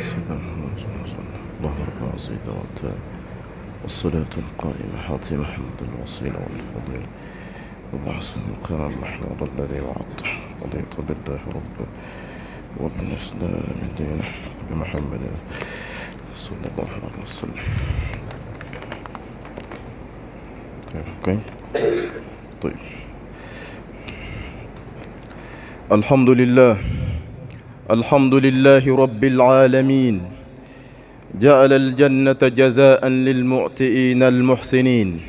صلى الله والصلاة القائمة حاتم محمد الوصيل والفضيل وبحسن القرار المحمود الذي وعدته وضيط بالله ربا وبالإسلام دينه بمحمد صلى الله عليه وسلم طيب اوكي طيب الحمد لله الحمد لله رب العالمين جعل الجنة جزاء للمؤتئين المحسنين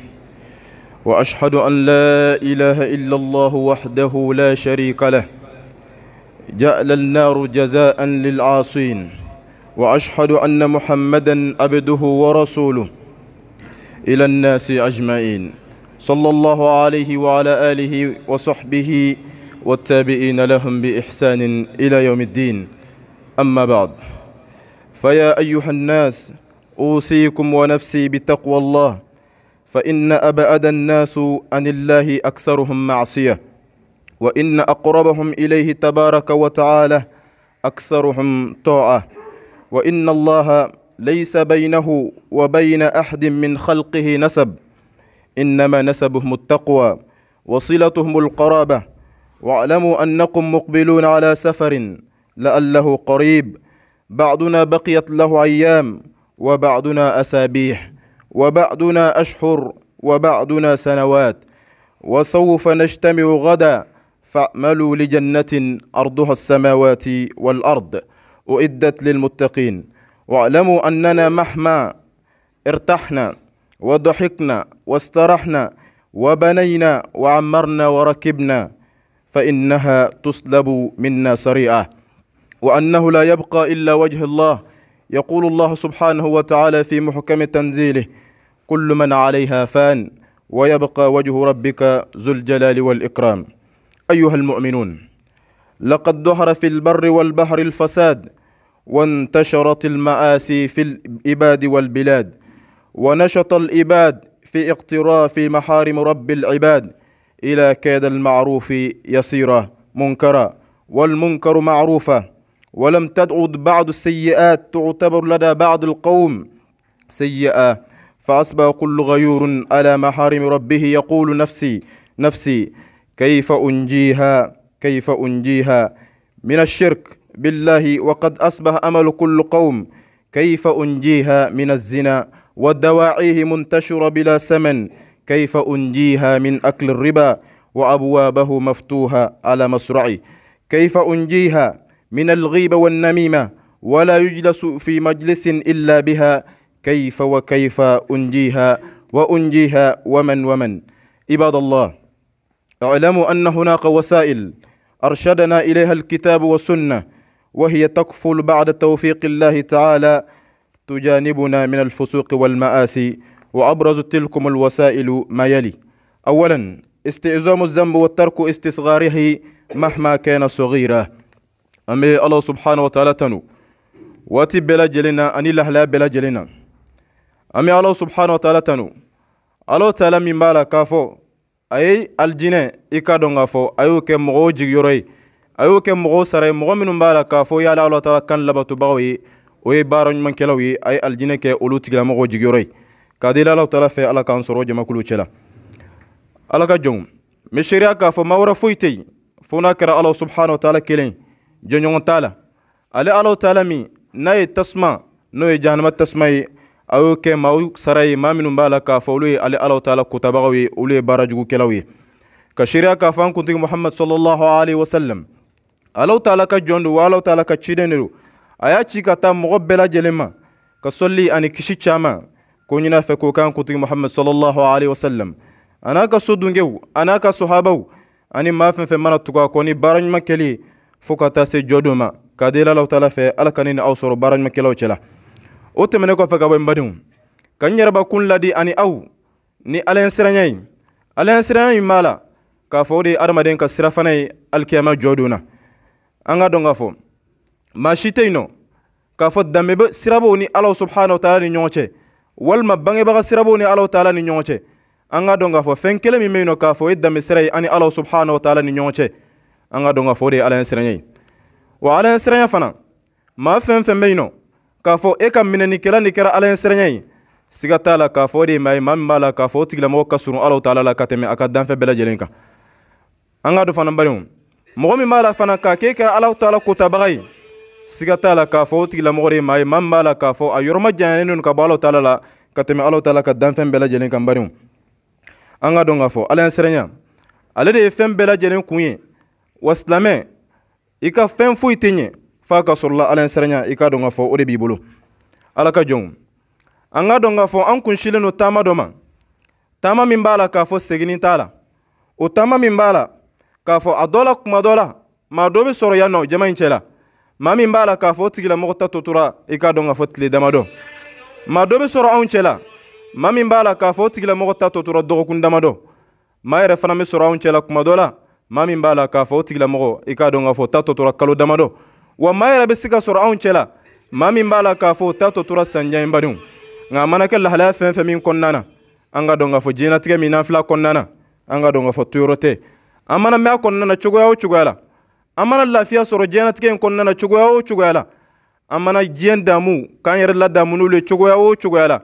وأشهد أن لا إله إلا الله وحده لا شريك له جعل النار جزاء للعاصين وأشهد أن محمدا عبده ورسوله إلى الناس أجمعين صلى الله عليه وعلى آله وصحبه وسلم والتابعين لهم بإحسان إلى يوم الدين أما بعد فيا أيها الناس أوصيكم ونفسي بتقوى الله فإن أبعد الناس عن الله أكثرهم معصية وإن أقربهم إليه تبارك وتعالى أكثرهم طاعة وإن الله ليس بينه وبين أحد من خلقه نسب إنما نسبهم التقوى وصلتهم القرابة واعلموا أنكم مقبلون على سفر لأله قريب بعضنا بقيت له أيام وبعضنا أسابيح وبعضنا أشهر وبعضنا سنوات وسوف نجتمع غدا فاعملوا لجنة أرضها السماوات والأرض أعدت للمتقين واعلموا أننا مهما ارتحنا وضحكنا واسترحنا وبنينا وعمرنا وركبنا فإنها تسلب منا سريعة وأنه لا يبقى إلا وجه الله يقول الله سبحانه وتعالى في محكم تنزيله كل من عليها فان ويبقى وجه ربك ذو الجلال والإكرام أيها المؤمنون لقد ظهر في البر والبحر الفساد وانتشرت المآسي في الإباد والبلاد ونشط الإباد في اقتراف محارم رب العباد إلى كاد المعروف يصير منكرا والمنكر معروفا ولم تدعد بعض السيئات تعتبر لدى بعض القوم سيئة فأصبح كل غيور على محارم ربه يقول نفسي نفسي كيف أنجيها كيف أنجيها من الشرك بالله وقد أصبح أمل كل قوم كيف أنجيها من الزنا ودواعيه منتشرة بلا ثمن كيف أنجيها من أكل الربا وأبوابه مفتوحة على مصرعي كيف أنجيها من الغيبة والنميمة ولا يجلس في مجلس إلا بها كيف وكيف أنجيها وأنجيها ومن ومن عباد الله اعلموا أن هناك وسائل أرشدنا إليها الكتاب والسنة وهي تكفل بعد توفيق الله تعالى تجانبنا من الفسوق والمآسي وأبرز تلكم الوسائل ما يلي أولا استئزام الذنب والترك استصغاره مهما كان صغيرا أمي الله سبحانه وتعالى تنو واتي بلا جلنا أني لا بلا جلنا أمي الله سبحانه وتعالى تنو الله تعالى من بالا كافو أي الجنة إكادون غافو أيو كمغو جيوري أيو مغو سري مغو من بالا كافو يا الله تعالى كان لبتو بغوي وي بارون من كلاوي أي الجنة كي أولو تجلا مغو جيوري kadila ala taala fɛ ala k'an sɔrɔ jamakulu cɛla ala ka jɔnw n bɛ seereya k'a fɔ ma wɛrɛ foyi tɛ yen fo n'a kɛra ala subhanahu wa taala kelen jɔnɲɔgɔn t'a la ale ala taala min n'a ye tasuma n'o ye jahanama tasuma ye a y'o kɛ maaw sara ye maa minnu b'a la k'a fɔ olu ye ale ala taala kotabagaw ye olu ye baarajugukɛlaw ye ka seereya k'a fɔ an kuntigi muhamadu sallallahu alaihi wa sallam alaw taala ka jɔn don wa alaw taala ka ciden de don a y'a ci ka taa mɔgɔ bɛɛ lajɛlen ma ka sɔli ani kisi caman كونينا فكوكان كتي محمد صلى الله عليه وسلم أنا كسودنجو أنا كصحابو أنا ما فن في منا تقوى كوني بارن مكلي فكتا سجودما كديلا لو تلفي ألا كنين أوصر بارن مكلو تلا أتمنى فكا بمبدون كان يربا كون لدي أنا أو ni alain siranyai alain siranyai mala k'a fɔ o de ye adamaden أنا sira fana ye alikiyama jɔ don na an ka dɔn k'a fɔ maa si tɛ yen nɔ k'a fɔ danbe bɛ sira b'o ni ala subhanahu wa taala ni ɲɔgɔn cɛ walima bangebaga sirabaw ni alaw taala ni ɲɔgɔn cɛ an ka dɔn k'a fɔ fɛn kelen min bɛ k'a fɔ o ye sira ye ani alaw subahana taala ni ɲɔgɔn cɛ an ka dɔn k'a fɔ o de ye ala ɲɛ siranya ye wa ala ɲɛ siranya fana maa fɛn fɛn bɛ nɔ k'a fɔ e ka minɛnikɛla nin kɛra ala ɲɛ siranya ye siga t'a la k'a fɔ o de ye maa ye maa min b'a la k'a fɔ o tigilamɔgɔ ka surun alaw taala la ka tɛmɛ a ka danfɛn bɛɛ lajɛlen kan an ka dɔn fana badenw mɔgɔ min b'a la fana k'a k'e kɛra alaw taala kotabaga ye siga t'a la k'a fɔ o tigilamɔgɔ de ye maa ye maa b'a la k'a fɔ a yɔrɔma janyanen don ka bɔ alaw taala la ka tɛmɛ alaw taala ka danfɛn bɛɛ lajɛlen kan bariw an ka dɔn k'a fɔ ala siranya ale de ye fɛn bɛɛ lajɛlen kun ye wa silamɛ i ka fɛn foyi tɛ ɲɛ f'a ka sɔrɔla ala ya siranya i k'a dɔn k'a fɔ o de b'i bolo ala ka jɔnw an ka dɔn k'a fɔ an kunsilen don taama dɔ ma taama min b'a la k'a fɔ seginin t'a la o taama min b'a la k'a fɔ a dɔ la kuma dɔ la maa dɔ bɛ sɔrɔ yan nɔ jama in cɛ la mami min b'a la k'a fɔ o tigilamɔgɔ ta totora i e k'a dɔn k'a fɔ tile damadɔ ma dɔ be sɔrɔ anw cɛla maa min b'a la k'a fɔ o tigilamɔgɔ ta totora dɔgɔkun damadɔ ma yɛrɛ fana be sɔrɔ anw cɛla kuma dɔ la maa min b'a la k'a fɔ o tigilamɔgɔ i e k'a dɔn k'a fɔ ta tɔtora kalo damadɔ wa ma yɛrɛ be se ka sɔrɔ anw cɛla maa min b'a la k'a fɔ o ta tɔtora sanjan ye badenw nka a mana kɛ lahalaya fɛn fɛn min kɔnɔna na an ka dɔn k'a fɔ diɲɛnatigɛ min n'an fila kɔnɔna na an ka dɔn k'a fɔ toyɔrɔ tɛ an mana mɛn a kɔnɔna na cogoya o cogoya la amana lafiya sɔrɔ diɲɛnatigɛ in kɔnɔna na cogoya o cogoya la an mana diɲɛ damu k'an yɛrɛ ladamu n'olu ye cogoya o cogoya la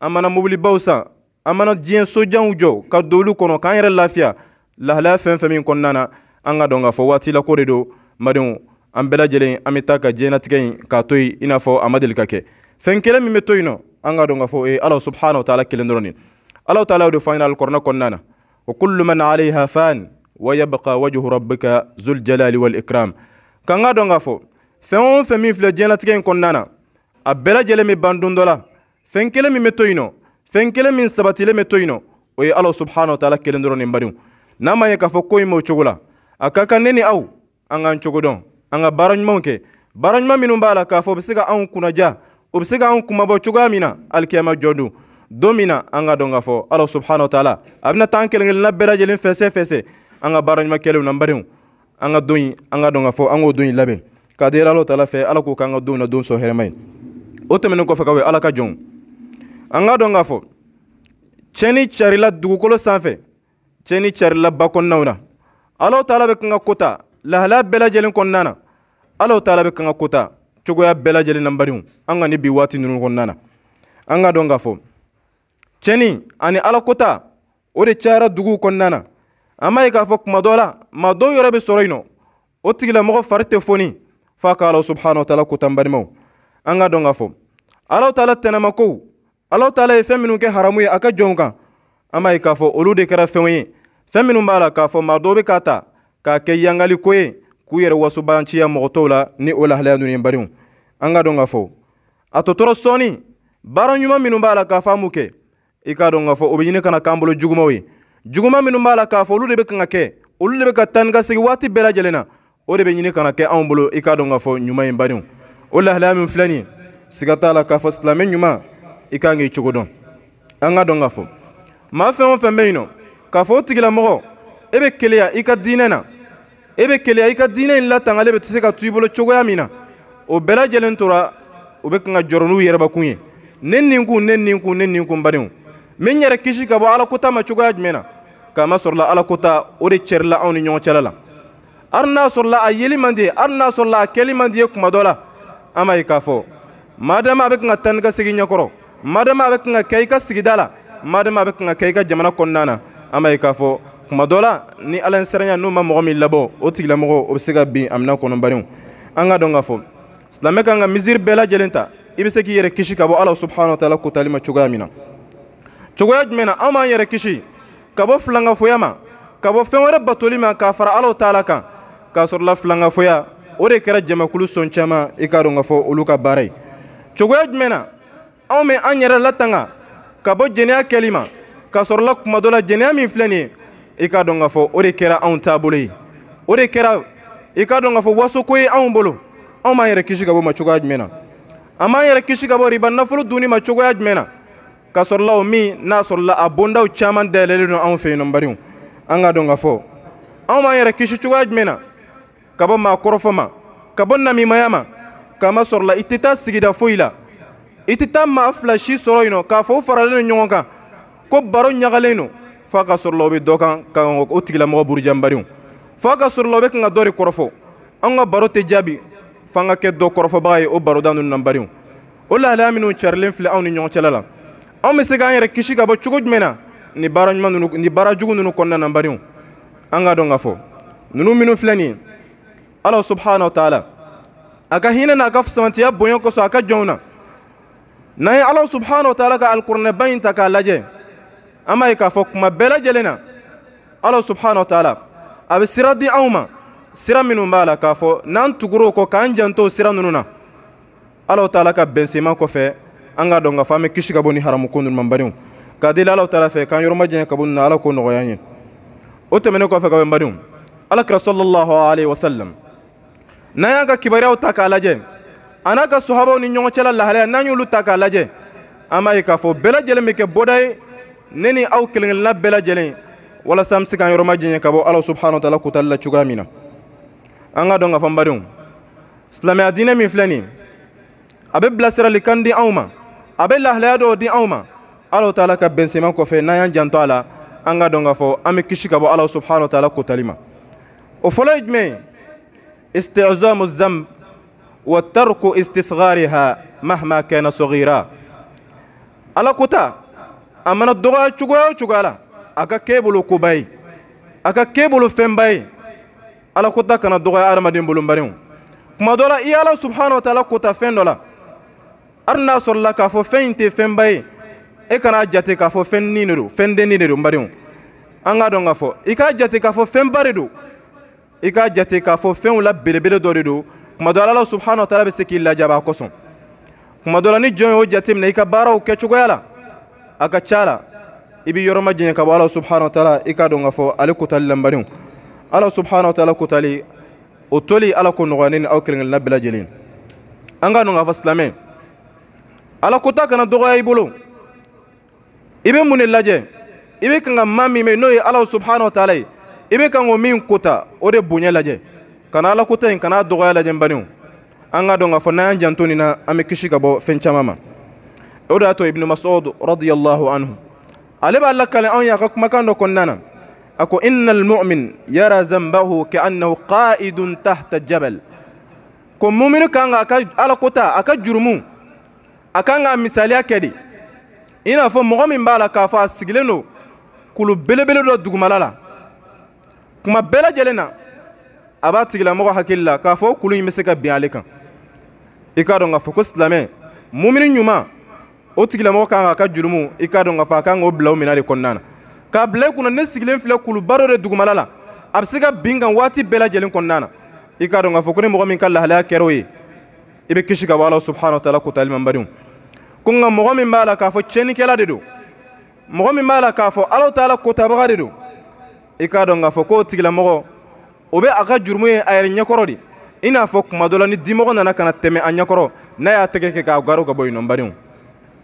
an mana mobilibaw san an mana diɲɛ sojanw jɔ ka don olu kɔnɔ k'an yɛrɛ lafiya lahalaya fɛn fɛn min kɔnɔna na an ka dɔn k'a fɔ waati la ko de don madenw an bɛɛ lajɛlen an bɛ taa ka diɲɛnatigɛ in k'a to yen i n'a fɔ a ma deli ka kɛ fɛn kelen min bɛ to yen nɔ an ka dɔn k'a fɔ o ye ala subahana wa taala kelen dɔrɔn de ye ala taala y'o de fɔ an ɲɛna alikɔrɔna kɔnɔna na wa kullu man alayha fan ويبقى وجه ربك ذو الجلال والإكرام كان غادون غافو فين فمي في الجنة تكين كنانا أبلا جلمي باندون دولا فين كلمي متوينو فين كلمي سباتي لي متوينو وي الله سبحانه وتعالى كلن درون نمبريو نما يكا يكافو كوي مو اكا كان نيني أو ان أنغان چغدون ان بارن مونكي بارن مامي نون بالا كافو بسيغا ان كنا جا وبسيغا ان كما بو چغا مينا الكيما جوندو دومينا ان غادون غافو الله سبحانه وتعالى ابنا تانكل نبلا a فسي فسي anga ka baara ɲuman kɛlenw n'an anga doni anga donga fo anga doni labe k'a fɔ an k'o don in k'a deli ala k'o k'an ka don na don sɔn hɛrɛma ye o tɛmɛnen kɔfɛ ka bɔ ala ka jɔnw an k'a dɔn k'a fɔ tiɲɛni carila dugukolo sanfɛ tiɲɛni carila ba ko na alaw tala be kan kota la la bela kɔnɔna na nana taala tala be ka kota cogoya bɛɛ lajɛlen na n anga ni ka nin bi waati ninnu kɔnɔna na an ka dɔn k'a ani ala kota ore chara dugu duguw kɔnɔna an b'a ye k'a fɔ kuma dɔ la ma dɔw yɛrɛ be sɔrɔ yen nɔ o tigilamɔgɔ fari tɛ foni f'a ka ala subhanahu wa taala kota n balimaw an ka dɔn k'a fɔ alaw taala tɛnɛma kow alaw taala ye fɛn minw kɛ haramu ye a ka jɔnw kan an b'a ye k'a fɔ olu de kɛra fɛnw ye fɛn minw b'a la k'a fɔ ma dɔw be k'a ta k'a kɛ yangali ko ye k'u yɛrɛ wasobanciya mɔgɔ tɔw la ni o lahalaya nunu ye bariw an ka dɔn k'a fɔ a tɔtɔrɔ sɔɔni baara ɲuman minw b'a la k'a fɔ an b'u kɛ i k'a dɔn k'a fɔ o be ɲini kana k'an bolo jugumaw ye juguma minu b'a la k'a fɔ olu de bɛ kan ka kɛ olu de bɛ ka tan ni waati bɛɛ lajɛlen na o de bɛ ɲini kana kɛ anw bolo i k'a dɔn k'a fɔ ɲuman in badenw o lahalaya min filɛ nin siga t'a la k'a fɔ silamɛ ɲuman i kan k'i cogo dɔn an ka dɔn k'a fɔ maa fɛn o fɛn bɛ yen nɔ k'a fɔ o tigilamɔgɔ e bɛ keleya i ka diinɛ na e bɛ keleya i ka diinɛ in latangale bɛ se ka to i bolo cogoya min na o bɛɛ lajɛlen tora u bɛ kan ka jɔrɔ n'u yɛrɛbakun ye ne ninkun ne ninkun ne ninkun badenw min yɛrɛ kisi ka bɔ ala kota ma cogoya jumɛn na kama sɔrɔla ala kota o de cɛrila anw ni ɲɔgɔn cɛla la hali n'a sɔrɔla a yeli man di hali n'a sɔrɔla a kɛli man di ye kuma dɔ la an b'a ye k'a fɔ madama a bɛ kan ka taa ni ka segin ɲɛkɔrɔ madama a bɛ kan ka kɛ i ka sigida la madama a bɛ kan ka kɛ i ka jamana kɔnɔna na an b'a ye k'a fɔ kuma dɔ la ni ala in siranya n'u ma mɔgɔ min labɔ o tigilamɔgɔ o bɛ se ka bin a mina kɔnɔbarinw an ka dɔn k'a fɔ silamɛ kan ka misiri bɛɛ lajɛlen ta i bɛ se k'i yɛrɛ kisi ka bɔ ala subhanahu wa taala kotali ma cogoya min na cogoya jumɛn na an b'an yɛrɛ kisi ka bɔ filangafoya ma ka bɔ fɛn wɛrɛ batoli ma k'a fara alaw ta la kan k'a sɔrɔla filangafoya o de kɛra jamakulu sɔn caman i k'a dɔn k'a fɔ olu ka baara ye cogoya jumɛn na anw bɛ an yɛrɛ latanga ka bɔ jɛnɛya kɛli ma k'a sɔrɔla kuma dɔ la jɛnɛya min filɛ nin ye i k'a dɔn k'a fɔ o de kɛra anw taabolo ye o de kɛra i k'a dɔn k'a fɔ wasoko ye anw bolo anw b'an yɛrɛ kisi ka bɔ ma cogoya jumɛn na an b'an yɛrɛ kisi ka bɔ riba nafolo dunni ma cogoya jumɛn na ka sɔrɔla o min n'a sɔrɔla a bondaw caman dayɛlɛlen don anw fɛ yen nɔ bariw an ka dɔn ka fɔ anw b'an yɛrɛ kisi cogoya jumɛn na ka bɔ maa kɔrɔfɔ ma ka bɔ namimaya ma kamasɔrɔ la i tɛ taa sigida foyi la i tɛ taa maa fila si sɔrɔ yen nɔ k'a fɔ o faralen don ɲɔgɔn kan ko baro ɲagalen don f'a ka sɔrɔ o bɛ dɔ kan ka o tigilamɔgɔ burujanbariw f'a ka sɔrɔ o bɛ kan ka dɔ de kɔrɔfɔ anw ka baro tɛ jaabi f'an ka kɛ dɔ kɔrɔfɔbaga ye o baroda ninnu na bariw o lahalaya minnu carilen filɛ anw ni ɲɔgɔn cɛla la an be se k'an yɛrɛ kisi ka bɔ cogo jumɛn na ni baara ɲuman nunu ni baara jugu nunu kɔnɔna na bariw an k'a dɔn k'a fɔ nunu minnu filɛ nin ala subhanahu wa taala a ka hinɛ n'a ka samantiya bonya kosɔn a ka jɔnw na n'an ye ala subhanahu wa taala ka alikuranɛba ɲi ta k'a lajɛ an b'a ye k'a fɔ kuma bɛɛ lajɛlen na ala subhanahu wa taala a be sira di anw ma sira minnu b'a la k'a fɔ n'an tugur'o kɔ k'an janto sira nunu na ala taala ka bɛnsema kɔfɛ an ka dɔn ka fɔ an bɛ kisi ka bɔ ni haramu ko ninnu ma n badenw k'a deli alaw taala fɛ k'an yɔrɔ majanya ka bɔ nin na ala k'o nɔgɔya an ye o tɛmɛnen kɔfɛ ka bɛn n badenw alakira sɔlɔlɔhu alayhi wa salam n'an y'an ka kibaruyaw ta k'a lajɛ a n'a ka sɔhabaw ni ɲɔgɔn cɛla lahalaya n'an y'olu ta k'a lajɛ an b'a ye k'a fɔ bɛɛ lajɛlen bɛ kɛ bɔda ye ne ni aw kelen kelenna bɛɛ lajɛlen walasa an bɛ se k'an yɔrɔ majanya ka bɔ ala subahana wa taala kotali la cogoya min na an ka dɔn ka fɔ n badenw silamɛya diinɛ min filɛ nin ye a bɛ bilasiralikan di anw ma abella bɛ di anw ma ala taala ka bɛnsɛman kɔfɛ n'an y'an janto a la an ka dɔn k'a fɔ ka bɔ ala subhanahu taala kotali ma o fɔlɔ ye istizamu zam wa tarku istisgariha mahma kana sagira ala kota a mana dɔgɔya cogoya o cogoya la a ka k'e bolo koba ye a ala kota kana dɔgɔya adamaden bolonbarenw kuma dɔ la i ye subhanahu taala kota fɛn dɔ la hali n'a sɔrɔla k'a fɔ fɛn in tɛ fɛnba ye e kana jate k'a fɔ fɛn nin de don fɛn denni de don n badenw an k'a dɔn k'a fɔ i k'a jate k'a fɔ fɛnba de don i k'a jate k'a fɔ fɛnw la belebele dɔ de don kuma dɔ la ala subahana taala bɛ se k'i lajaba kosɔn kuma dɔ la ni jɔn y'o jate minɛ i ka baaraw kɛcogoya la a ka ca la i bɛ yɔrɔ ma jɛɲɛ ka bɔ ala subahana taala i k'a dɔn k'a fɔ ale kotali la n badenw ala subahana taala kotali o toli ala ko nɔgɔya ne ni aw kelen kelenna bɛɛ lajɛlen an k'a dɔn k'a fɔ silamɛ ala kota kana dɔgɔya i bolo i bɛ mun de lajɛ i bɛ kan ka min n'o ye ala subhanahu wa taala ye i kan k'o min kota o de bonya lajɛ kana ala kota in kana dɔgɔya lajɛ n baniw an ka dɔn k'a fɔ n'an y'an janto nin na an bɛ kisi ka bɔ fɛn ma o de y'a to ibnu mas'ud radiyallahu anhu ale b'a lakale anw ye a ka kumakan dɔ kɔnɔna na a ko innal mu'min yara zanbahu annahu qa'idun tahta jabal ko muminu kan ka ala kota a ka jurumu a kan ka misaliya kɛ de i n'a fɔ mɔgɔ min b'a la k'a fɔ a sigilen don kulu belebele dɔ dugumala la kuma bɛɛ lajɛlen na a b'a tigilamɔgɔ hakili la k'a fɔ o kulu in bɛ se ka bin ale kan i k'a dɔn k'a fɔ ko silamɛ mumuni ɲuman o tigilamɔgɔ kan k'a ka jurumu i k'a dɔn k'a fɔ a kan k'o bila o minɛ de kɔnɔna na k'a bila i kunna ne sigilen filɛ kuluba dɔ de dugumala la a bɛ se ka bin kan waati bɛɛ lajɛlen kɔnɔna na i k'a dɔn k'a fɔ ko ni mɔgɔ min ka lahalaya kɛra o ye i bɛ kisi ka bɔ ala subahana wa taala ko taali man kunga mogo min b'a la k'a fɔ tiɲɛnikɛla de do mogo min b'a la k'a fɔ alaw taala kotabaga de do i k'a dɔn k'a fɔ k'o tigilamɔgɔ o bɛ a ka jurumu ye a yɛrɛ ɲɛkɔrɔ de i n'a fɔ kuma dɔ la ni dimɔgɔ nana kana tɛmɛ a ɲɛkɔrɔ n'a y'a tɛgɛ kɛ k'a garo ka bɔ yen nɔ n badenw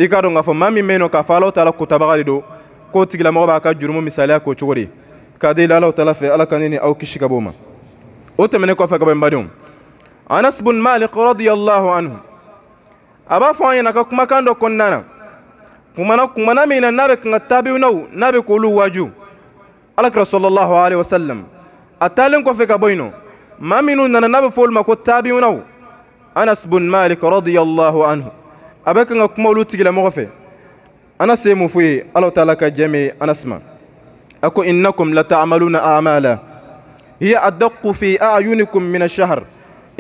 i k'a dɔn k'a fɔ maa min bɛ yen nɔ k'a fɔ alaw taala kotabaga de do k'o tigilamɔgɔ b'a ka jurumu misaliya k'o cogo de k'a deli alaw taala fɛ ala ka ne ni aw kisi ka bɔ o ma o tɛmɛnen kɔfɛ ka bɔ n badenw anas bun malik radiyallahu anhu a b'a fɔ an ɲɛna ka kumakan dɔ na kumana kumana min na n'a bɛ kan n'a bɛ k'olu waju alakira sɔlɔlahu alayhi wa sallam a taalen kɔfɛ ka bɔ yen nɔ maa n'a bɛ fɔ olu ma ko taabinaw anas bun malik radiyallahu anhu a bɛ kan ka kuma olu tigilamɔgɔ fɛ anas ye mun f'u ye alaw taala ka jɛ min anas ma a ko a'mala hiya adaqu fi a'yunikum min ash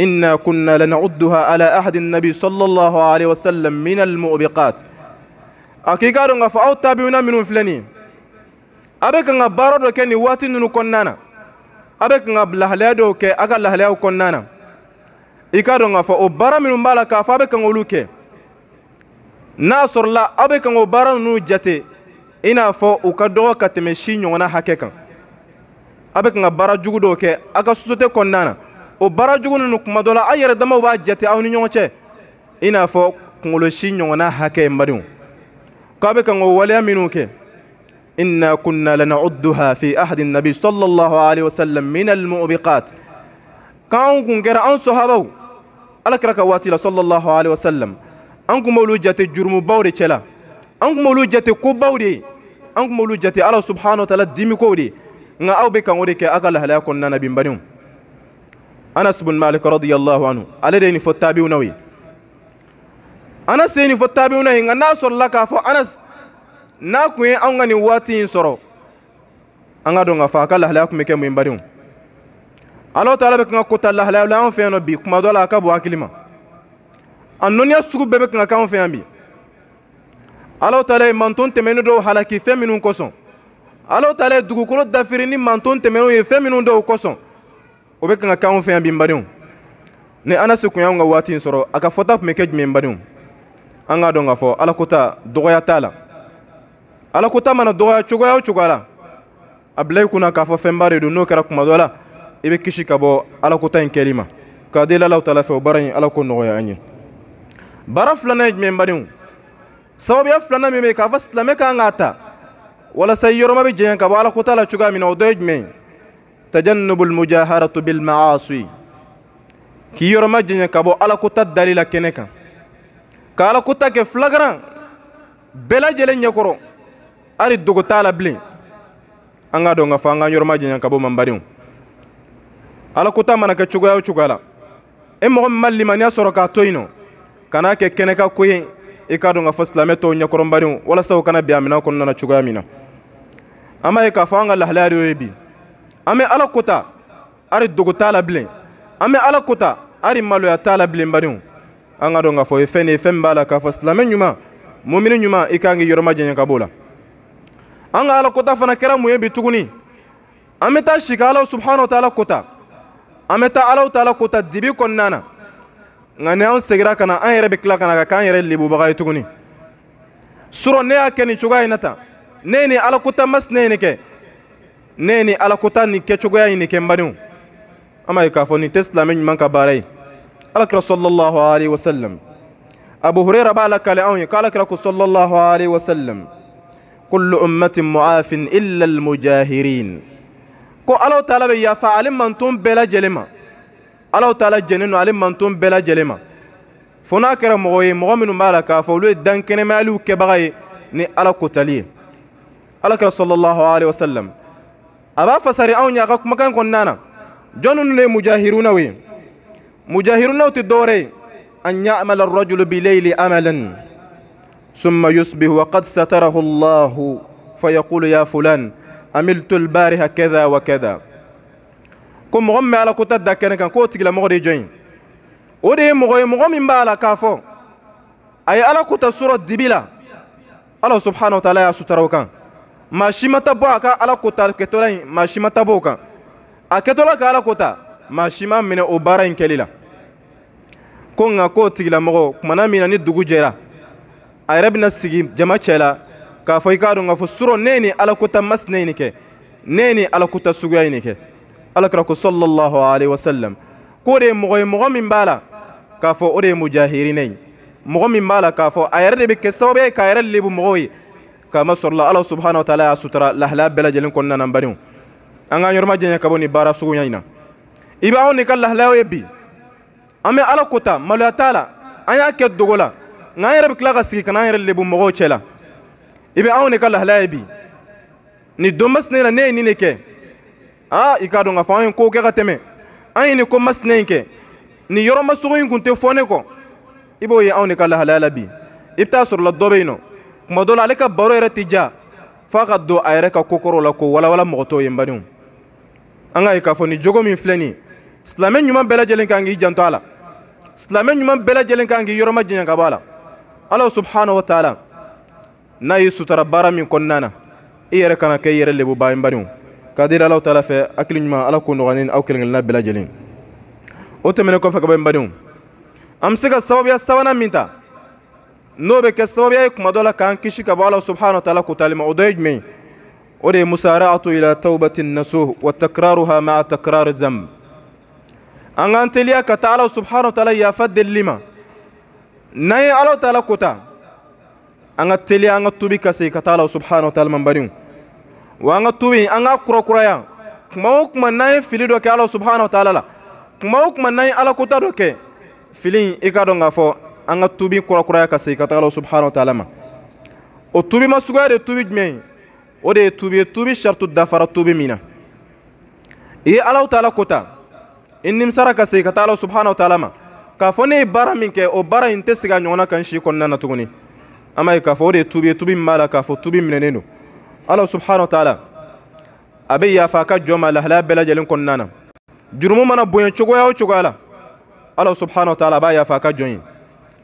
إنا كنا لنعدها على أحد النبي صلى الله عليه وسلم من المؤبقات أكيكارو nga fa awta bi una minun filani abe kan baro do ken ni wati nunu konnana abe kan lahlaya do ke aga lahlaya konnana ikaro nga fa o bara minun bala ka fa abe kan oluke n'a sɔrɔla aw bɛ kan o baara ninnu jate i n'a fɔ u ka dɔgɔ ka tɛmɛ si ɲɔgɔnna hakɛ kan aw bɛ kan ka baara jugu dɔw kɛ aw ka sosiyete kɔnɔna na وبرجون جون دولا مدولا اير دما واجتي او ني إن فوق كولشين شي هكيم بدو مدو كابي كنغو ولا منوك إن كنا لنعدها في أحد النبي صلى الله عليه وسلم من المؤبقات كان كنغير أن صحابو على كرك واتي صلى الله عليه وسلم أنكم مولوجة الجرم بوري تلا أنكم مولوجة كوبوري أنكم مولوجة الله سبحانه وتعالى ديمكوري كوري nga aw be kaŋo de kɛ a أنس بن مالك رضي الله عنه على ديني فتابيون وي أنس ديني فتابيون هنا سر لك فو أنس ناكوين أنغني واتين سرو أنغا دونغا فاك الله لأكو مكيم ويمبارون ألو تعالى بك نغا قطال الله لأو لأو فيانو بي كما دولا أكابو أكلمة أنوني أسكوب بك نغا كاو فيان بي ألو تعالى منتون تمنو دو حالكي فيمنون كوسون ألو تعالى دوكولو دافريني منتون تمنو يفيمنون دو كوسون o bɛ kan ka k'anw fɛ yan bi badenw ni anasi kun y'anw ka waati sɔrɔ a ka fɔta tun bɛ kɛ jumɛn badenw an k'a dɔn k'a fɔ alakota dɔgɔya t'a la alakota mana dɔgɔya cogoya o cogoya la a bila i kunna k'a fɔ fɛnba de don n'o kɛra kuma dɔ la i bɛ kisi ka bɔ alakota in kɛli ma k'a deli alaw ta fɛ o baara in ala ko nɔgɔya an ye baara filanan ye jumɛn badenw sababuya filanan min bɛ k'a fɔ silamɛ kan k'a ta walasa yɔrɔma bɛ jɛn ka bɔ alakota la cogoya min na o dɔ ye jumɛn ye تجنب المجاهرة بالمعاصي كي يرمى كابو على كتا الدليل كنكا كالا كتا كفلغرا بلا جلن يكرو أريد دوغو تالا بلين أنغا دونغا فانغا يرمى جنيا كابو مباريون على كتا منك أو وشغالا إما هم مالي من يسرق كاتوينو كانا كنكا كوي إكا دونغا فسلامي تو نيكرو مباريون ولا سو كان بيامنا كننا نشغيا منا أما إكا فانغا لحلاريو يبي an bɛ ala kota ari dogo t'a la bilen an bɛ ala kota ari maloya t'a la bilen badenw an ka dɔn k'a fɔ o ye fɛn de ye fɛn min b'a la k'a fɔ silamɛ ɲuman mɔmini ɲuman i kan k'i yɔrɔma janya ka b'o la an ka ala kota fana kɛra mun ye bi tuguni an bɛ taa sika alaw subahana taala kota an bɛ taa alaw taala kota dibi kɔnɔna na nka ni an segira ka na an yɛrɛ bɛ tila ka na ka k'an yɛrɛ lebubaga ye tuguni surɔ ne y'a kɛ nin cogoya in na tan ne ye nin ala kota masina in de kɛ neni ni alakota ni kɛcogoya ɲi ni kɛ n badenw an b'a ye k'a fɔ nin tɛ silamɛ alayhi wa sallam abu hurera b'a lakale anw ye ko alakira ko alayhi wa sallam kullu ummatin mu'afin illa almujahirin ko alaw taala bɛ yafa ale manton bɛɛ lajɛlen ma alaw taala jɛnnen don ale bela jelema funa ma fo n'a b'a ni ala kotali sallallahu alakira sɔlɔlahu alayhi wa sallam أبا فسر يا نياقك مكان كنانا جنون لي مجاهرون وي مجاهرون وتدوري أن يعمل الرجل بليل أملا ثم يصبح وقد ستره الله فيقول يا فلان عملت البارحة كذا وكذا كم غم على كتاد داكنا كان كوتك لمغري جين ودي مغي مغمي على كافو أي على كوتا سورة دبيلا الله سبحانه وتعالى يا ستروكان maa si ma ta bɔ a ka ala kota kɛtɔla in maa si ma ta b'o kan a kɛtɔla ka ala kota maa si ma minɛ o baara in kɛli la ko nka k'o tigilamɔgɔ kumana min na ni dugu jɛra a yɛrɛ bɛna sigi jama cɛ la k'a fɔ i k'a dɔn k'a fɔ surɔ ne ye nin ala kota masinɛ in kɛ ne ye nin ala kota suguya in kɛ alakira ko sɔlɔlɔhu alayhi wa sallam k'o de ye mɔgɔ ye mɔgɔ min b'a la k'a fɔ o de ye mujahirinɛ ye mɔgɔ min b'a la k'a fɔ a yɛrɛ de bɛ kɛ sababu ye k'a yɛrɛ lebu mɔgɔw ye kama sorla ala subhanahu wa ta'ala ya sutura lahla bela jelen konna nan bariu an ga yorma jenya kaboni bara sugu nyaina iba on nikal lahla ye bi ame ala kota malya ta'ala anya ke dogola nga yere bikla ga sigi kana yere lebu mogo chela ibe on nikal lahla ye bi ni domas ne na ne ni ne ke a ikado nga fawen ko ke ga teme an ni ko mas ne ke ni yorma sugu ngun te fone ko ibo ye on nikal lahla la bi ibta sorla dobeino kuma dɔ la ale ka baro yɛrɛ ti ja f'a ka don a yɛrɛ ka kokɔrɔ la k'o walawala mɔgɔ tɔw ye n badenw an k'a ye k'a fɔ nin jogo min filɛ nin ye silamɛ ɲuman bɛɛ lajɛlen kan k'i janto a la silamɛ ɲuman bɛɛ lajɛlen kan k'i yɔrɔma janya ka bɔ a la ala subhanahu wa taala n'a y'i sutara baara min kɔnɔna na i yɛrɛ kana kɛ i yɛrɛ lebu ba ye n badenw ka dira alaw taala fɛ hakili ɲuman ala ko nɔgɔya ni aw kelenkelenna bɛɛ lajɛlen o tɛmɛnen kɔfɛ ka bɔ n badenw an bɛ se ka sababuya sabanan min ta n'o bɛ kɛ sababu ye kuma dɔ la k'an kisi ka bɔ ala subhanahu wa taala kotali ma o dɔ ye jumɛn ye o de ye musara'atu ila tawbati nasuh wa takraruha ma'a takrari zamb an k'an teliya ka taa ala subhanahu wa taala yafa delili ma n'an ye ala taala kota an ka teliya an ka tubi ka segin ka taa ala subhanahu wa taala manbaniw wa an ka tubi an k'a kurakuraya kuma o kuma n'an ye fili dɔ kɛ ala subhanahu wa taala la kuma o kuma n'an ye ala kota dɔ kɛ fili in i k'a dɔn k'a fɔ an ka tuubi kurakuraya ka segin ka taga la o subhanahu wa taala ma o tuubi masuguya de ye tuubi o de ye tuubi ye dafara tuubi min na i ye alaw taala kota i nimisara ka segin ka taga la o subhanahu wa taala ma k'a fɔ ne ye baara min kɛ o baara in tɛ segin a ɲɔgɔnna kan si kɔnɔna o de ye tuubi ye tuubi min b'a la k'a fɔ subhanahu wa taala a bɛ yafa a ka jɔn ma lahalaya na jurumu mana bonya cogoya o cogoya la ala subhanahu wa taala b'a yafa a ka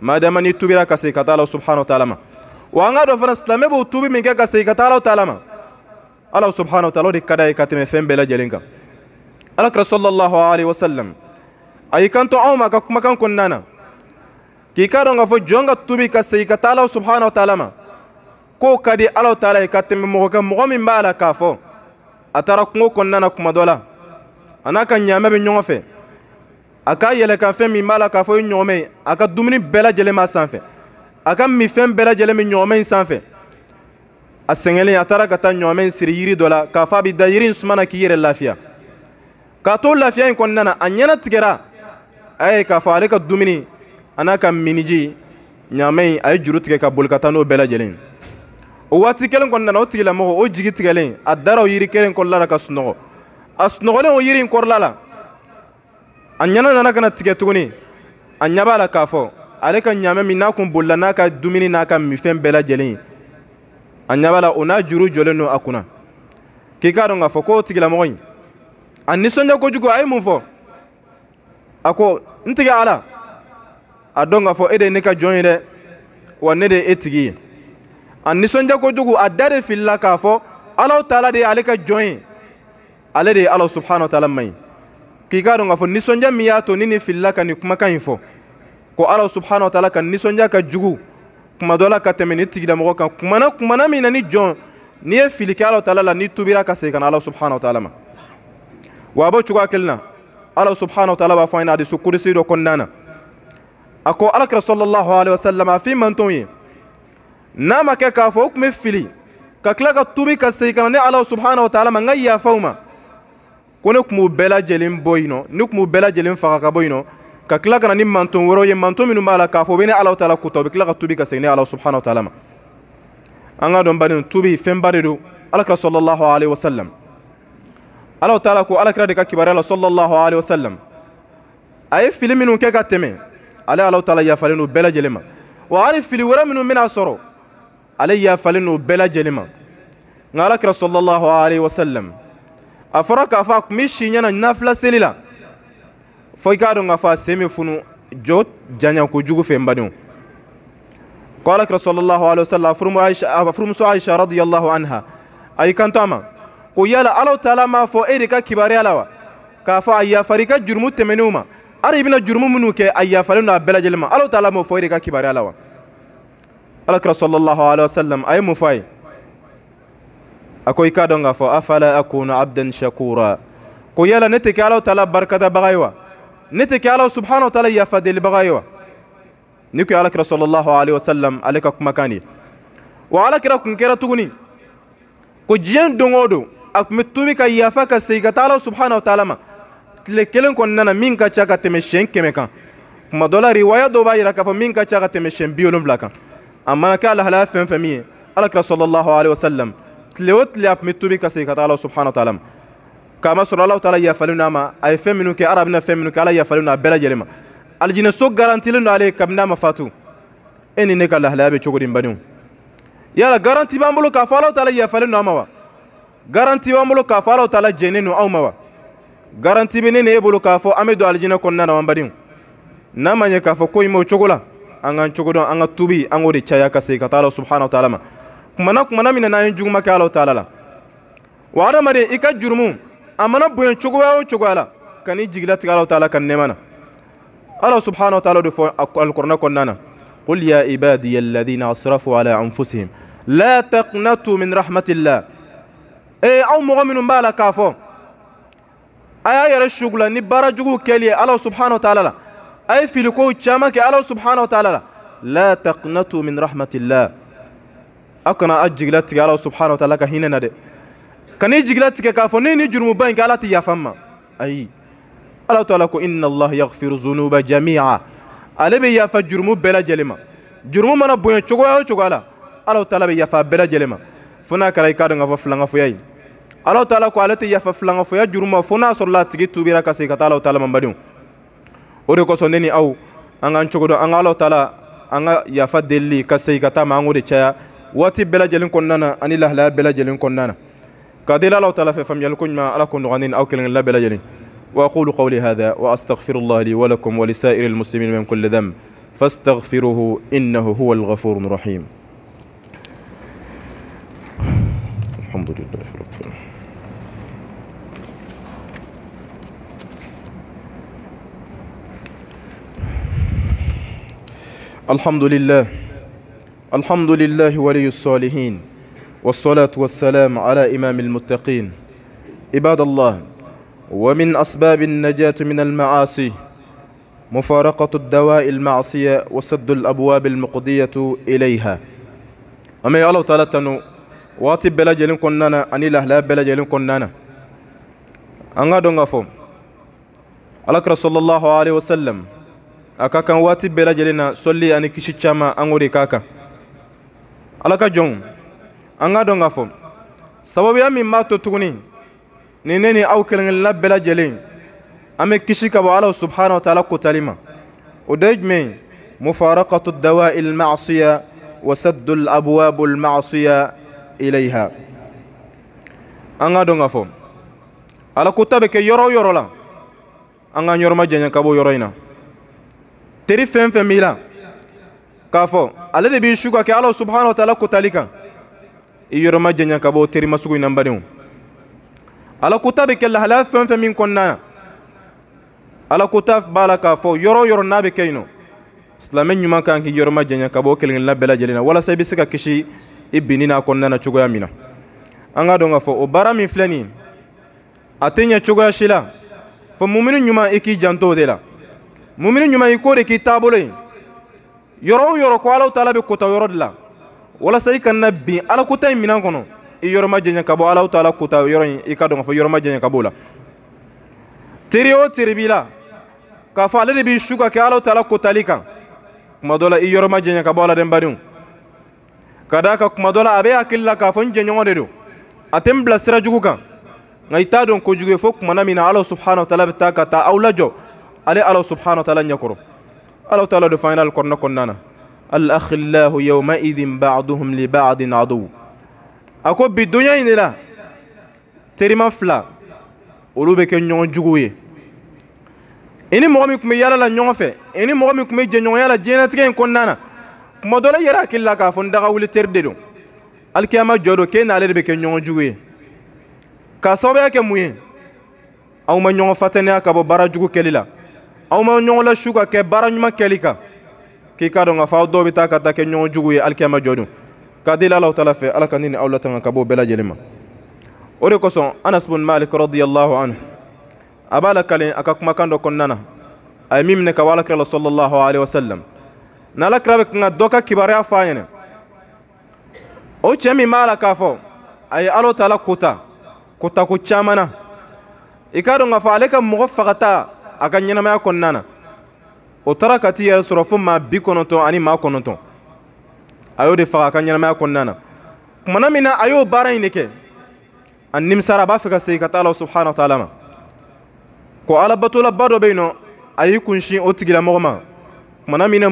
ما دام ني توبيرا كاسي كتالا سبحانه وتعالى وانا دو فنا سلامي بو توبي مي كاسي كتالا وتعالى الله سبحانه وتعالى دي كداي كاتم فين بلا جلينكا الله رسول الله عليه وسلم اي كان تو اوما كما كان كننا كي كارو غا فو جونغا توبي كاسي كتالا سبحانه وتعالى كو كدي الله تعالى كاتم مو كان مو مي مالا كافو اتراكو كننا كما دولا انا كان نيامبي نيوفي a ka yɛlɛ ka fɛn min b'a la k'a fɔ i ɲɔgɔmɛ ye a ka dumuni bɛɛ lajɛlen b'a sanfɛ a ka min fɛn bɛɛ lajɛlen bɛ ɲɔgɔmɛ in sanfɛ a sɛgɛnlen a taara ka taa ɲɔgɔmɛ in siri yiri dɔ la k'a fɔ a bɛ da yiri in suma na k'i yɛrɛ lafiya k'a to lafiya in kɔnɔna na a ɲɛna tigɛra a ye k'a fɔ ale ka dumuni a n'a ka miniji ɲaamɛ in a ye juru tigɛ ka boli ka taa n'o bɛɛ lajɛlen o waati kelen kɔnɔna na o tigilamɔgɔ o jigi tigɛlen a dara o yiri kelen kɔrɔla la ka sunɔgɔ a sunɔgɔlen o yiri in kɔrɔla la a ɲana nana kana tigɛ tuguni a ɲa b'a la k'a fɔ ale ka ɲaamɛ min n'a kun bolila n'a ka dumuni n'a ka minfɛn bɛɛ lajɛlen ye a ɲa b'a la o n'a juru jɔlen don a kunna k'i k'a dɔn k'a fɔ k'o tigilamɔgɔ in a nisɔndiya kojugu a ye mun fɔ a ko n tigɛ ala a dɔn k'a fɔ e de ye ne ka jɔn ye dɛ wa ne de ye e tigi ye a nisɔndiya kojugu a da de filila k'a fɔ alaw taala de ye ale ka jɔn ye ale de ye ala subhanahu wa taala man ɲi k'i k'a dɔn k'a fɔ nisɔndiya min y'a to ni nin filila ka nin kumakan in fɔ ko ala subhanahu wa taala ka nisɔndiya ka jugu kuma dɔ la ka tɛmɛ nin tigilamɔgɔ kan kumana kumana min na ni jɔn n'i ye fili kɛ ala taala la n'i tubira ka segin ka na ala subhanahu wa taala ma wa a b'o cogoya kelen na ala subhanahu wa taala b'a fɔ an ɲɛna hadisu kurusi dɔ kɔnɔna na a ko alakira sɔlɔlahu alayhi wa sallam a f'i mantɔn ye n'a ma kɛ k'a fɔ o tun bɛ fili ka tila ka tubi ka segin ka na ni ala subhanahu wa taala ma n ka yafa u ma كونك مو بلا جلين بوينو نوك مو بلا جلين فاكا بوينو كاكلا كان ني مانتون وروي مانتون مينو مالا كافو بين الله تعالى كتب كلا كتبي كسيني الله سبحانه وتعالى ان غادون بانن توبي فيم باريدو الله صلى الله عليه وسلم الله تعالى كو الله كرادك كبار الله صلى الله عليه وسلم اي فيلم نو كيكا تيمي عليه الله تعالى يفالن بلا جلين وعارف فيلم ورا منو منا سورو عليه يفالن بلا جلين نالك رسول الله عليه وسلم a fɔra k'a fɔ a kun bɛ si ɲɛna nafila seli la fo i k'a dɔn k'a fɔ a sen bɛ funu jo janya radiyallahu anha a y'i kanto a ma ko yala alaw taala m'a fɔ e de ka kibaruya la wa k'a fɔ a yafari i ka jurumu tɛmɛnenw ma alaw taala m'o fɔ e de ka kibaruya la wa alakira sɔlɔlahu alayhi wa akoy ka dɔn k'a afala akunu abdan shakura ko yala ne tɛ kɛ alaw taala barikatabaga ye wa ne tɛ kɛ taala yafa delibaga ye wa ni kun ye alakira sallallahu alaihi wasallam ale ka kumakan de wa alakira kun kɛra tuguni ko diɲɛ don o don a tun bɛ tubi ka yafa ka segin ka taa alaw subhanahu taala ma tile kelen kɔnɔna na min ka ca ka tɛmɛ siyɛn kɛmɛ kan kuma dɔ riwaya dɔw b'a jira k'a fɔ min ka ca ka tɛmɛ siyɛn bi wolonwula kan a mana kɛ alahalaya fɛn o fɛn min ye alakira sallallahu alaihi تلوت لاب متوبي كسي كتالا سبحانه وتعالى كما سر الله تعالى يفعلون ما أي فمنك عربنا فمنك على يفعلون بلا جلما الجن سو غارانتي لنا عليه كبنا مفاتو إن إنك الله لا بيشكرين بنيو يلا غارانتي بامبلو كفالو تعالى يفعلون ما غارانتي بامبلو كفالو تعالى جنين أو ما غارانتي بنين يبلو كفو أمدو الجن كنا نوام بنيو نما يكفو كوي مو شغلا أنغان شغلون أنغان توبي أنغودي تشايا كسي كتالا سبحانه وتعالى kumana kumana mina na n'an ye juguman kɛ taala la wa mare ika ka jurumu a mana bonya cogoya o cogoya la kani n'i jigilatigɛ ala taala ka nɛɛma na ala subhanahu wa taala de fɔ alikuranɛ na قل يا عبادي الذين أسرفوا على أنفسهم لا تقنطوا من رحمة الله أي أو مؤمن بالا كافو أي يا الشغل نبارا جوجو كلي الله سبحانه وتعالى أي في لكو تشامك الله سبحانه وتعالى لا تقنطوا من رحمة الله akkana ajjigla tiga ala subhanahu wa ta'ala ka hine na de kani jigla tiga ka fo ni jurmu bayin ka ala ti yafama ayi ala ta'ala ko inna allah yaghfiru dhunuba jami'a ale be yafa jurmu bela jelema jurmu mana bonya cogoya o cogoya la ala ta'ala be yafa bela jelema fo n'a kɛra i k'a dɔn k'a fɔ filanga foya ye ala ta'ala ko ale tɛ yafa filanga foya juru ma fo n'a sɔrɔla a tigi tubira ka segin ka taa ala ta'ala ma badenw o de kosɔn ne ni aw an k'an cogo dɔn an ka ala ta'ala an ka yafa delili ka segin ka taa ma an k'o de caya واتي بلجلن كننا ان لا لا بلجلن كننا كادلا لو تلف فم يلكن ما لكن غنين او كلن لا بلجلن واقول قولي هذا واستغفر الله لي ولكم ولسائر المسلمين من كل ذنب فاستغفروه انه هو الغفور الرحيم الحمد لله رب العالمين الحمد لله الحمد لله ولي الصالحين والصلاة والسلام على إمام المتقين عباد الله ومن أسباب النجاة من المعاصي مفارقة الدواء المعصية وسد الأبواب المقضية إليها أما الله تعالى تنو واتب بلا جلين كننا أني لا بلا جلين كننا أنغا دونغا فو ألاك رسول الله عليه وسلم أكاكا واتي بلا جلين سولي أني كشي أنغوري كاكا alaka jong anga donga ka sababu ya fɔ sababuya to tuguni ni ne ni aw kelenkelenna bɛɛ lajɛlen an bɛ kisi ka bɔ ala subhanahu wa taala kotali ma o dɔ ye jumɛn ye wa ilayha anga donga dɔn ala kota bɛ la anga ka ma janya ka teri fem fem ila k'a fɔ ale de b'i su ka kɛ ala subahana wa taala kotali kan i yɔrɔ ma janya ka bɔ o terima sugu badenw ala kota bɛ kɛ lahalaya fɛn o fɛn min kɔnɔna ala kota b'a la k'a fɔ yɔrɔ o yɔrɔ n'a bɛ kɛ yen silamɛ ɲuman kan k'i yɔrɔ ma janya ka bɔ o kelen kelenna bɛɛ lajɛlen na walasa i bɛ se ka kisi i binni n'a kɔnɔna na cogoya min na an k'a dɔn k'a fɔ o baara min filɛ nin ye a tɛ ɲɛ cogoya si la fɔ mumuni ɲuman i k'i janto o de la mumuni ɲuman i k'o de k'i taabolo ye yɔrɔ o yɔrɔ ko alaw taala bɛ kota yɔrɔ de la walasa i kana bin ala kota in minan kɔnɔ i yɔrɔ ma jɛɲɛ ka bɔ alaw taala kota yɔrɔ in i ka dɔn k'a fɔ yɔrɔ ma jɛɲɛ ka b'o la teri o teri b'i la k'a fɔ ale de b'i su ka kɛ alaw taala kotali kan kuma dɔ la i yɔrɔ ma jɛɲɛ ka bɔ ala dɛ n badenw ka d'a kan kuma dɔ la a bɛ hakili la k'a fɔ n jɛɲɔgɔn de don a tɛ n bila sira jugu kan nka i t'a dɔn kojugu ye fo kumana min na ala subhanahu wa taala bɛ taa ka taa aw lajɔ ale ala subhanahu wa taala ɲɛkɔrɔ الله تعالى دفعنا القرن كننا الأخ الله يومئذ بعضهم لبعض عدو أكو بالدنيا إن لا تريم فلا ولو بكن يوم جوي إني مهم يكمل يلا لنيوم في إني مهم يكمل جنوم يلا جينات كين كننا ما دولا يرا كلا كافون دعا ولي تردد الكيما جورو كين على بكن يوم جوي كاسوبيا كمويه أو من يوم فاتني أكابو برا جوجو كليلا aw ma ɲɔgɔn la su ke kɛ baara ɲuman kɛli k'i ka dɔn ka fɔ aw dɔw bɛ ka ta ke ɲɔgɔn jugu ye alkema jodu don ka deli alaw taala fɛ ala ni aw latanga ka b'o bela jelema ma o de anas bin malik radiyallahu anhu a kale akak makando kon nana ay mim ne ka wala alakira la sallallahu alaihi wasallam na alakira bɛ nga doka dɔ ka a o chemi mala k'a fo ay ye taala kota kotako caman na ikaro nga dɔn k'a fɔ ale a ka ɲɛnamaya kɔnɔna na o taara ka t'i yɛrɛ sɔrɔ fo ani maa kɔnɔntɔn a y'o de faga a ka ɲɛnamaya kɔnɔna na kumana min na a y'o baara in de kɛ a nimisara a b'a fɛ ka segin ka taa ala subhana wa taala ko alabatola dɔ bɛ yen nɔ a y'i kunsin o tigilamɔgɔ ma kumana min na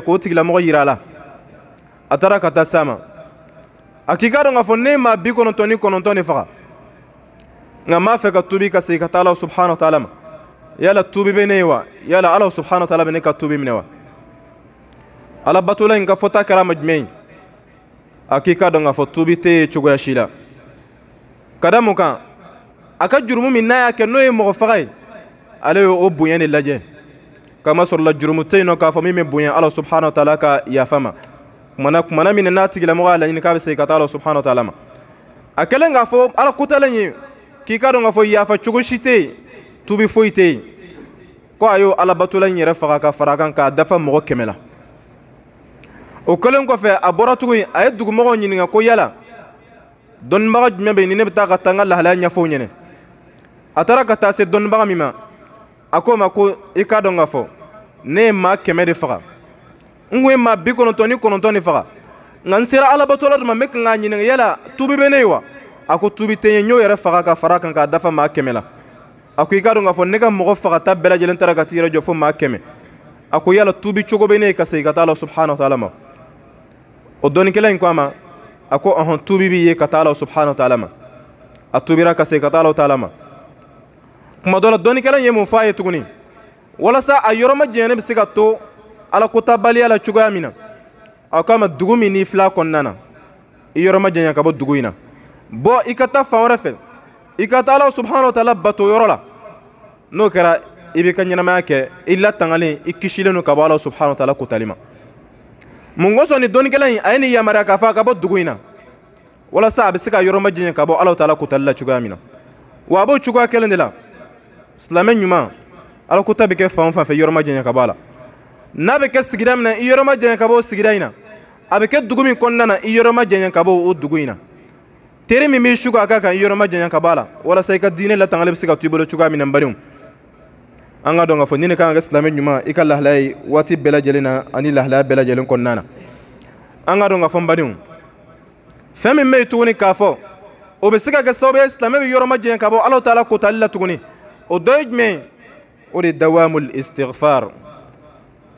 k'o tigilamɔgɔ yira a la a taara ka taa s'a ma a k'i k'a ni kɔnɔntɔn de faga nka ka tubi ka segin ka taa ala wa taala يلا توبي بينيوا يلا الله سبحانه وتعالى بنك توبي منوا الله بطولة إنك فتا كرام مجمعين أكيكا دونغا فتوبي تي چوغيا شيلا كدا موكا أكا جرمو من نايا كنوي مغفغي عليه أو يعني اللجي كما سر الله جرمو تي نوكا فمي من بوين الله سبحانه وتعالى كا يافما كمانا كمانا من الناتي لمغا لين كابي سيكتا الله سبحانه وتعالى أكلنغا فو على قتلني كيكا دونغا فو يافا چوغو شيتي tubi foyi tɛ yen ko a y'o alabatola in yɛrɛ faga ka fara kan k'a dafa mɔgɔ kɛmɛ la o kɛlen kɔfɛ a bɔra tuguni a ye dugumɔgɔw ɲininka ko yala dɔnnibaga jumɛn bɛ yen ni ne bɛ taa ka taa n ka lahalaya ɲɛfɔ o ɲɛna a taara ka taa se dɔnnibaga min ma a ko ma ko i k'a dɔn k'a fɔ ne ye maa kɛmɛ de faga n kun ye maa bi kɔnɔntɔn ni kɔnɔntɔn de faga nka n sera alabatola dɔ ma n bɛ kan k'a ɲininka yala tubi bɛ ne ye wa a ko tubi tɛ n ye n y'o yɛrɛ faga ka fara a kan k'a dafa maa kɛmɛ la aku ikadu nga fo ne ka mɔgɔ fagata bɛɛ tara ka t'i yɛrɛ jɔ fo yala tubi cogo bene ne ye ka segin ka taa ala wa taala ma o dɔnnikɛla in ko a ma a ko ɔhɔn tubi b'i ye ka taa ala wa taala ma a tubira ka segin ka taa ala taala ma kuma dɔ la dɔnnikɛla ye mun fɔ tuguni walasa a yɔrɔ ma jɛnyani bɛ se ka to ala kotabaliya la cogoya min na a ko n'i fil'a kɔnɔna na ma jɛnya ka bɔ dugu in na bɔ i ka taa ikatala subhanahu wa ta'ala bato yɔrɔ la n'o kɛra i b'i ka ɲɛnamaya kɛ i latangalen i kisilen don ka bɔ ala subhanahu wa ta'ala kotali ma mun kosɔn nin dɔnnikɛla in a ye nin yamaruya k'a fɔ a ka bɔ dugu in na walasa a bɛ se ka yɔrɔ majɛɲɛ ka bɔ ala ta'ala kotali la cogoya min na wa a b'o cogoya kelen de la silamɛ ɲuman ala kota bɛ kɛ fan o fan fɛ yɔrɔ majɛɲɛ ka bɔ a la n'a bɛ kɛ sigida min na i yɔrɔ majɛɲɛ ka bɔ o sigida in na a bɛ kɛ dugu min kɔnɔna na i yɔrɔ majɛɲɛ ka bɔ o dugu in na تري مي ميشو كا كا يورو ما جانيا كبالا ولا سايكا دين لا تانغالي بسكا تيبولو تشوكا مي نمبريوم انغا دونغا فونيني كا انغا سلامي نيوما ايكا لاهلاي واتي بلا جيلينا اني لا بلا جيلين كونانا انغا دونغا فون بانيوم فمي مي توني كافو او بسكا كا سوبي اسلامي يورو ما جانيا كابو الله تعالى كوتال لا توني او دوج مي اوري دوام الاستغفار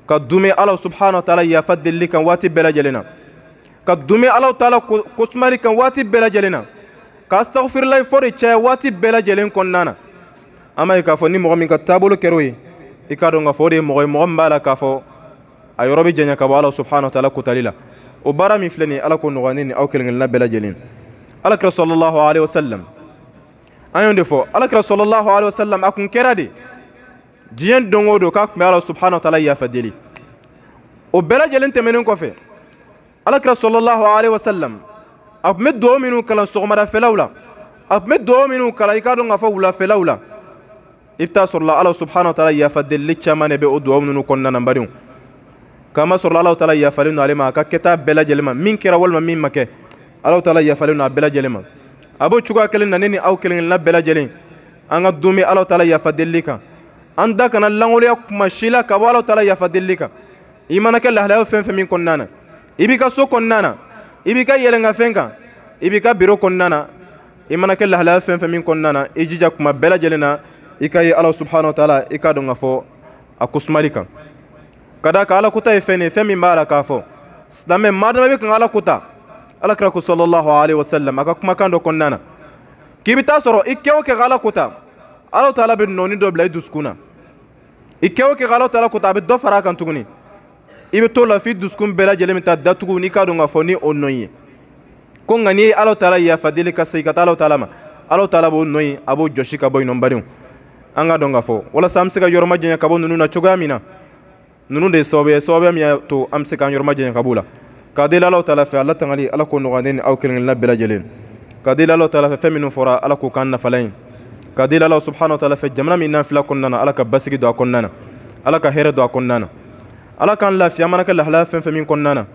كدومي الله سبحانه وتعالى يا فدل لي كان واتي بلا جيلينا كدومي الله تعالى كسمري كان واتي بلا جلنا كاستغفر الله فوري تشا واتي بلا جلن كنانا اما يكافوني مغمي كتابولو كروي يكادونغا فوري مغي مغم بالا كافو اي ربي جنيا كبا الله سبحانه وتعالى كتاليلا وبارا مي فلني الله كون غانيني او كلنا بلا جلين الله صلى الله عليه وسلم ايون de fo alakira sallallahu alaihi wasallam akun kera de jiyan dongo do ka kun bɛ ala subhanahu wa ta'ala yafa deli o alakira sallallahu alaihi wasallam a tun bɛ duwawu minnu kalan sɔgɔmadafɛlaw la a tun bɛ duwawu minnu kalan i k'a dɔn k'a fɔ wulafɛlaw la i bɛ taa sɔrɔ la ala subahana taala yafa delili caman de bɛ o duwawu ninnu kɔnɔna na n badenw kama sɔrɔ ala taala yafalen don ale ma a ka kɛta bɛɛ lajɛlen ma min kɛra walima min ma kɛ ala taala yafalen don a bɛɛ lajɛlen ma a b'o cogoya kelen na ne ni aw kelen kelenna bɛɛ lajɛlen an ka dun bɛ ala taala yafa delili kan an da kana langoloya kuma si la ka bɔ ala taala yafa delili kan i mana kɛ lahalaya fɛn fɛn min kɔnɔna na ibika b'i ka so kɔnɔna na i b'i kan i biro kɔnɔna na i mana kɛ lahalaya fɛn fɛn min kɔnɔna na i jija kuma bɛɛ lajɛlen na i ka ye ala subhanahu wa taala i k'a dɔn k'a fɔ a kosumali kan ka da kan ala kota ye fɛn de fɛn min b'a la k'a fɔ silamɛ maa dama bɛ kan ala kota ala kira ko sallallahu alaihi wasallam sallam a ka kumakan dɔ kɔnɔna na k'i bɛ taa sɔrɔ i kɛ o kɛ ka ala kota ala taala bɛ nɔɔni dɔ bila i dusukun na i kɛ o kɛ ka ala taala kota a bɛ dɔ fara a kan tuguni i be to lafi dusukun bɛɛ lajɛlen bɛ taa datugu n'i k'a dɔn k'a fɔ ni o nɔ ye ko nka n'i ala ta yafa deli ka segin ka taa ala ta la ma ala ta b'o nɔ in a b'o jɔsi ka bɔ ɲinɔnbadenw an ka dɔn k'a fɔ walasa an bɛ se ka yɔrɔ majanya ka bɔ ninnu na cogoya min na ninnu de ye sababu sababuya min y'a to an bɛ se k'an yɔrɔ majanya ka b'u la k'a deli ala ta fɛ ala tangali ala k'o nɔgɔya ni aw kelen kelenna bɛɛ lajɛlen k'a deli ala ta fɛ fɛn minnu fɔra ala k'o k'an nafala ye k'a deli ala subahana wa taala fɛ jamana min n'an fila kɔnɔna na ala ka basigi don a kɔnɔna na ala ka hɛrɛ don a kɔnɔna na ala k'an lafiya an mana kɛ lahalaya fɛn fɛn min kɔnɔna na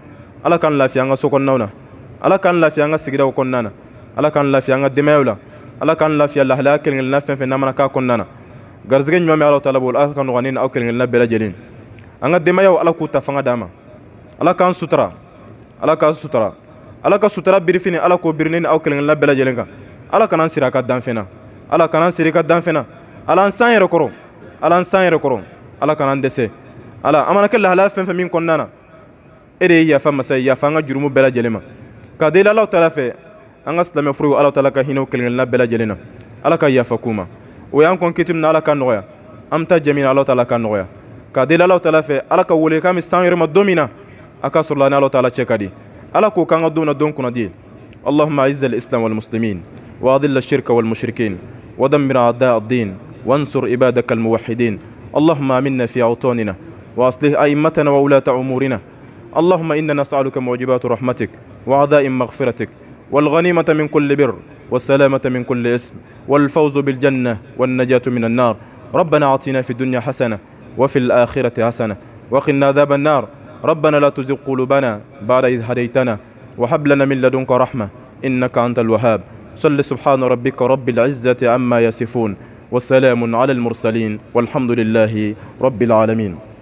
ala k'an lafiya an ka so kɔnɔnaw na ala k'an lafiya an ka sigidaw kɔnɔna na ala k'an lafiya an ka denbayaw la ala k'an lafiya lahalaya kelen kelenna fɛn fɛn n'an mana k'a kɔnɔna na garizigɛ ɲuman bɛ ala ta ala bolo ala ka nɔgɔya ne aw kelen kelenna bɛɛ lajɛlen an ka denbayaw ala k'u ta fanga d'an ma ala k'an sutura ala k'an sutura ala ka sutura birifi ala k'o biri ni aw kelen kelenna bɛɛ lajɛlen kan ala kana an siri a ka danfɛn na ala kana an siri i ka danfɛn na ala an san yɛrɛ kɔrɔ ala an san yɛrɛ kɔrɔ ala kana an dɛsɛ ala amana kala hala fɛn fɛn min kɔnɔna na e de ye yafa ka jurumu bela lajɛlen ma ka deli alaw taala fɛ an ka silamɛ furu ala tala ka hinɛw kelin la bela jelena ala ka ya fakuma o y'an kon kitim na ala ka noya am ta jamin ala tala ka nɔgɔya ka deli alaw taala ala ka wole kam san yɛrɛ domina don min na a ka sɔrɔ la ni alaw taala cɛ ala k'o k'an ka don na don اللهم أعز الإسلام والمسلمين وأذل الشرك والمشركين ودمر أعداء الدين وانصر عبادك الموحدين اللهم آمنا في أوطاننا وأصلح أئمتنا وولاة أمورنا اللهم إنا نسألك موجبات رحمتك وعظائم مغفرتك والغنيمة من كل بر والسلامة من كل اسم والفوز بالجنة والنجاة من النار ربنا أعطنا في الدنيا حسنة وفي الآخرة حسنة وقنا عذاب النار ربنا لا تزغ قلوبنا بعد إذ هديتنا وهب لنا من لدنك رحمة إنك أنت الوهاب صل سبحان ربك رب العزة عما يصفون وسلام على المرسلين والحمد لله رب العالمين